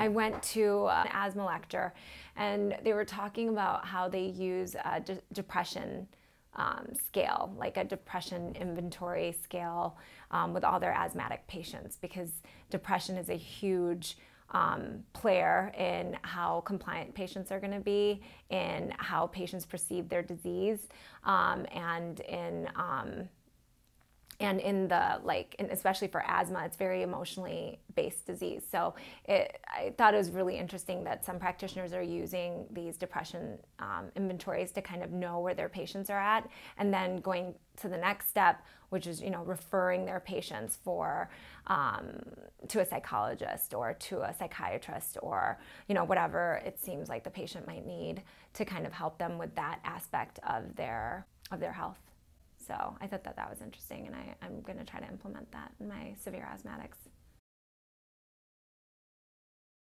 I went to uh, an asthma lecture and they were talking about how they use a de depression um, scale, like a depression inventory scale um, with all their asthmatic patients because depression is a huge um, player in how compliant patients are going to be, in how patients perceive their disease, um, and in um, and in the like and especially for asthma it's very emotionally based disease so it, i thought it was really interesting that some practitioners are using these depression um, inventories to kind of know where their patients are at and then going to the next step which is you know referring their patients for um, to a psychologist or to a psychiatrist or you know whatever it seems like the patient might need to kind of help them with that aspect of their of their health so I thought that that was interesting, and I, I'm going to try to implement that in my severe asthmatics.